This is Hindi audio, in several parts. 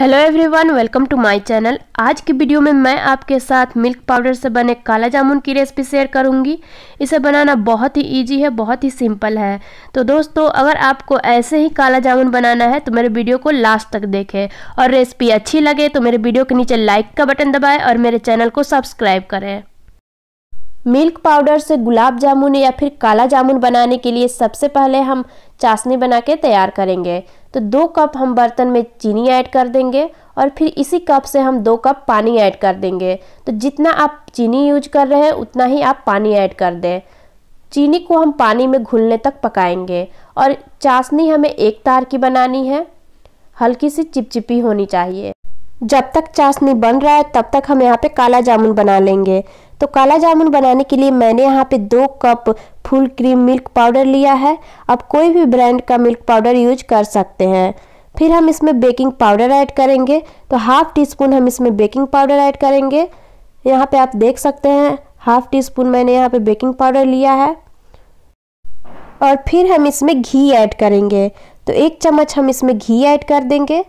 hello everyone welcome to my channel आज की वीडियो में मैं आपके साथ मिल्क पाउडर से बने काला जामुन की रेसिपी शेयर करूंगी इसे बनाना बहुत ही इजी है बहुत ही सिंपल है तो दोस्तों अगर आपको ऐसे ही काला जामुन बनाना है तो मेरे वीडियो को लास्ट तक देखें और रेसिपी अच्छी लगे तो मेरे वीडियो के नीचे लाइक का बटन दबाएँ और मेरे चैनल को सब्सक्राइब करें मिल्क पाउडर से गुलाब जामुन या फिर काला जामुन बनाने के लिए सबसे पहले हम चाशनी बना के तैयार करेंगे तो दो कप हम बर्तन में चीनी ऐड कर देंगे और फिर इसी कप से हम दो कप पानी ऐड कर देंगे तो जितना आप चीनी यूज कर रहे हैं उतना ही आप पानी ऐड कर दें चीनी को हम पानी में घुलने तक पकाएंगे और चाशनी हमें एक तार की बनानी है हल्की सी चिपचिपी होनी चाहिए जब तक चाशनी बन रहा है तब तक हम यहाँ पे काला जामुन बना लेंगे तो काला जामुन बनाने के लिए मैंने यहाँ पे दो cup full cream milk powder लिया है आप कोई भी ब्रांड का मिल्क पाउडर यूज कर सकते हैं फिर हम इसमें बेकिंग पाउडर ऐड करेंगे तो हाफ टी स्पून हम इसमें बेकिंग पाउडर ऐड करेंगे यहाँ पे आप देख सकते हैं हाफ टी स्पून मैंने यहाँ पे बेकिंग पाउडर लिया है और फिर हम इसमें घी ऐड करेंगे तो एक चम्मच हम इसमें घी ऐड कर देंगे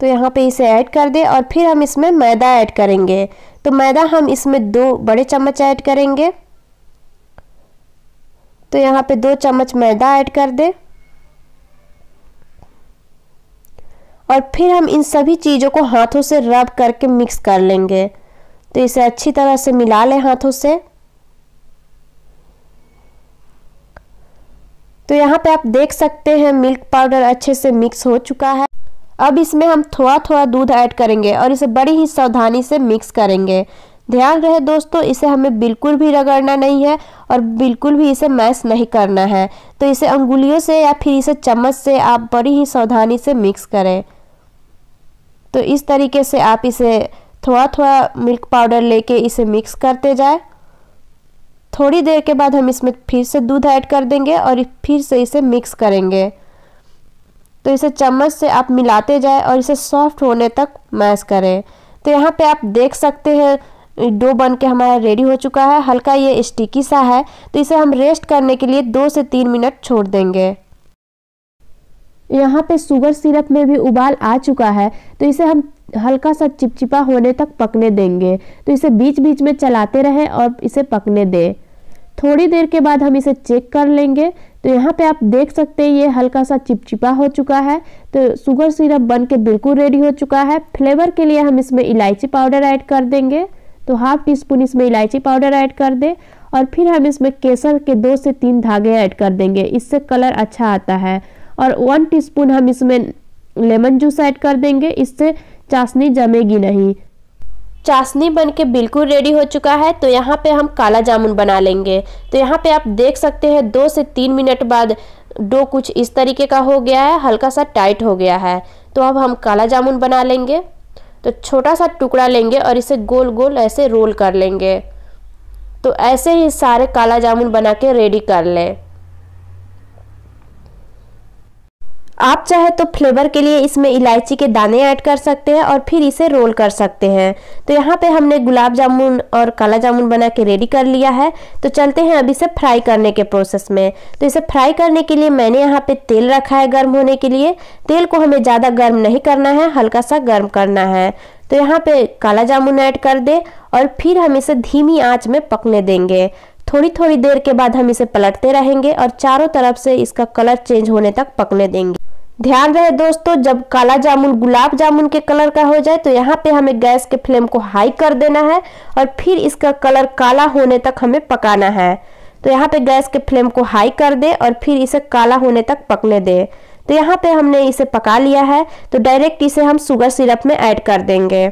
तो यहाँ पे इसे ऐड कर दें और फिर हम इसमें मैदा ऐड करेंगे तो मैदा हम इसमें दो बड़े चम्मच ऐड करेंगे तो यहाँ पे दो चम्मच मैदा ऐड कर दें और फिर हम इन सभी चीज़ों को हाथों से रब करके मिक्स कर लेंगे तो इसे अच्छी तरह से मिला लें हाथों से तो यहाँ पे आप देख सकते हैं मिल्क पाउडर अच्छे से मिक्स हो चुका है अब इसमें हम थोड़ा थोड़ा दूध ऐड करेंगे और इसे बड़ी ही सावधानी से मिक्स करेंगे ध्यान रहे दोस्तों इसे हमें बिल्कुल भी रगड़ना नहीं है और बिल्कुल भी इसे मैश नहीं करना है तो इसे अंगुलियों से या फिर इसे चम्मच से आप बड़ी ही सावधानी से मिक्स करें तो इस तरीके से आप इसे थोड़ा थोड़ा मिल्क पाउडर लेके इसे मिक्स करते जाए थोड़ी देर के बाद हम इसमें फिर से दूध ऐड कर देंगे और फिर से इसे मिक्स करेंगे तो इसे चम्मच से आप मिलाते जाए और इसे सॉफ्ट होने तक मैश करें तो यहाँ पे आप देख सकते हैं डो बन के हमारा रेडी हो चुका है हल्का ये स्टिकी सा है तो इसे हम रेस्ट करने के लिए दो से तीन मिनट छोड़ देंगे यहाँ पे शुगर सिरप में भी उबाल आ चुका है तो इसे हम हल्का सा चिपचिपा होने तक पकने देंगे तो इसे बीच बीच में चलाते रहें और इसे पकने दें थोड़ी देर के बाद हम इसे चेक कर लेंगे तो यहाँ पे आप देख सकते हैं ये हल्का सा चिपचिपा हो चुका है तो शुगर सिरप बन के बिल्कुल रेडी हो चुका है फ्लेवर के लिए हम इसमें इलायची पाउडर ऐड कर देंगे तो हाफ टी स्पून इसमें इलायची पाउडर ऐड कर दें और फिर हम इसमें केसर के दो से तीन धागे ऐड कर देंगे इससे कलर अच्छा आता है और वन टी हम इसमें लेमन जूस ऐड कर देंगे इससे चाशनी जमेगी नहीं चाशनी बन के बिल्कुल रेडी हो चुका है तो यहाँ पे हम काला जामुन बना लेंगे तो यहाँ पे आप देख सकते हैं दो से तीन मिनट बाद डो कुछ इस तरीके का हो गया है हल्का सा टाइट हो गया है तो अब हम काला जामुन बना लेंगे तो छोटा सा टुकड़ा लेंगे और इसे गोल गोल ऐसे रोल कर लेंगे तो ऐसे ही सारे काला जामुन बना के रेडी कर लें आप चाहे तो फ्लेवर के लिए इसमें इलायची के दाने ऐड कर सकते हैं और फिर इसे रोल कर सकते हैं तो यहाँ पे हमने गुलाब जामुन और काला जामुन बना के रेडी कर लिया है तो चलते हैं अब इसे फ्राई करने के प्रोसेस में तो इसे फ्राई करने के लिए मैंने यहाँ पे तेल रखा है गर्म होने के लिए तेल को हमें ज़्यादा गर्म नहीं करना है हल्का सा गर्म करना है तो यहाँ पे काला जामुन ऐड कर दे और फिर हम इसे धीमी आँच में पकने देंगे थोड़ी थोड़ी देर के बाद हम इसे पलटते रहेंगे और चारों तरफ से इसका कलर चेंज होने तक पकने देंगे ध्यान रहे दोस्तों जब काला जामुन गुलाब जामुन के कलर का हो जाए तो यहाँ पे हमें गैस के फ्लेम को हाई कर देना है और फिर इसका कलर काला होने तक हमें पकाना है तो यहाँ पे गैस के फ्लेम को हाई कर दे और फिर इसे काला होने तक पकने दे तो यहाँ पे हमने इसे पका लिया है तो डायरेक्ट इसे हम शुगर सिरप में ऐड कर देंगे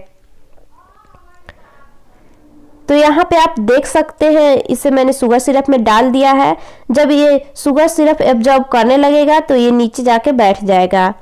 तो यहाँ पे आप देख सकते हैं इसे मैंने शुगर सिरप में डाल दिया है जब ये शुगर सिरप एब्जॉर्ब करने लगेगा तो ये नीचे जाके बैठ जाएगा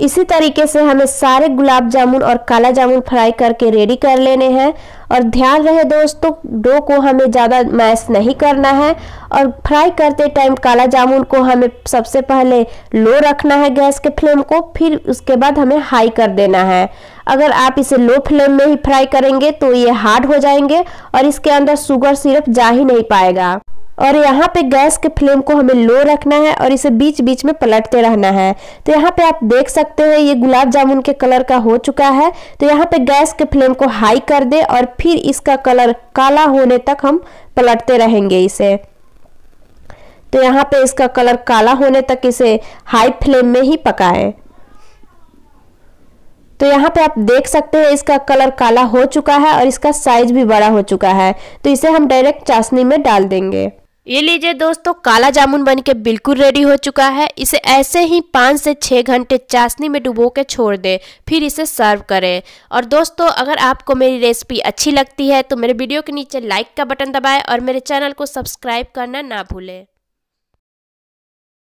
इसी तरीके से हमें सारे गुलाब जामुन और काला जामुन फ्राई करके रेडी कर लेने हैं और ध्यान रहे दोस्तों डो को हमें ज़्यादा मैश नहीं करना है और फ्राई करते टाइम काला जामुन को हमें सबसे पहले लो रखना है गैस के फ्लेम को फिर उसके बाद हमें हाई कर देना है अगर आप इसे लो फ्लेम में ही फ्राई करेंगे तो ये हार्ड हो जाएंगे और इसके अंदर शुगर सिरप जा ही नहीं पाएगा और यहाँ पे गैस के फ्लेम को हमें लो रखना है और इसे बीच बीच में पलटते रहना है तो यहाँ पे आप देख सकते हैं ये गुलाब जामुन के कलर का हो चुका है तो यहाँ पे गैस के फ्लेम को हाई कर दे और फिर इसका कलर काला होने तक हम पलटते रहेंगे इसे तो यहाँ पे इसका कलर काला होने तक इसे हाई फ्लेम में ही पकाएं तो यहाँ पे आप देख सकते हैं इसका कलर काला हो चुका है और इसका साइज भी बड़ा हो चुका है तो इसे हम डायरेक्ट चाशनी में डाल देंगे ये लीजिए दोस्तों काला जामुन बन के बिल्कुल रेडी हो चुका है इसे ऐसे ही पाँच से छः घंटे चाशनी में डुबो के छोड़ दें फिर इसे सर्व करें और दोस्तों अगर आपको मेरी रेसिपी अच्छी लगती है तो मेरे वीडियो के नीचे लाइक का बटन दबाएं और मेरे चैनल को सब्सक्राइब करना ना भूलें